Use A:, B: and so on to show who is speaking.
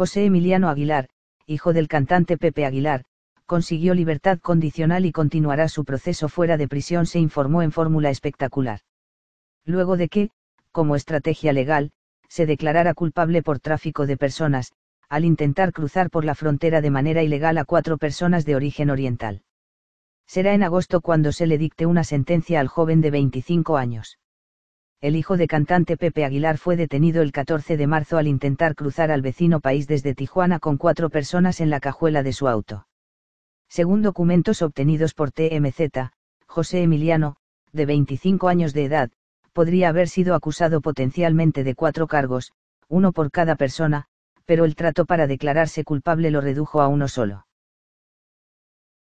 A: José Emiliano Aguilar, hijo del cantante Pepe Aguilar, consiguió libertad condicional y continuará su proceso fuera de prisión, se informó en fórmula espectacular. Luego de que, como estrategia legal, se declarara culpable por tráfico de personas, al intentar cruzar por la frontera de manera ilegal a cuatro personas de origen oriental. Será en agosto cuando se le dicte una sentencia al joven de 25 años el hijo de cantante Pepe Aguilar fue detenido el 14 de marzo al intentar cruzar al vecino país desde Tijuana con cuatro personas en la cajuela de su auto. Según documentos obtenidos por TMZ, José Emiliano, de 25 años de edad, podría haber sido acusado potencialmente de cuatro cargos, uno por cada persona, pero el trato para declararse culpable lo redujo a uno solo.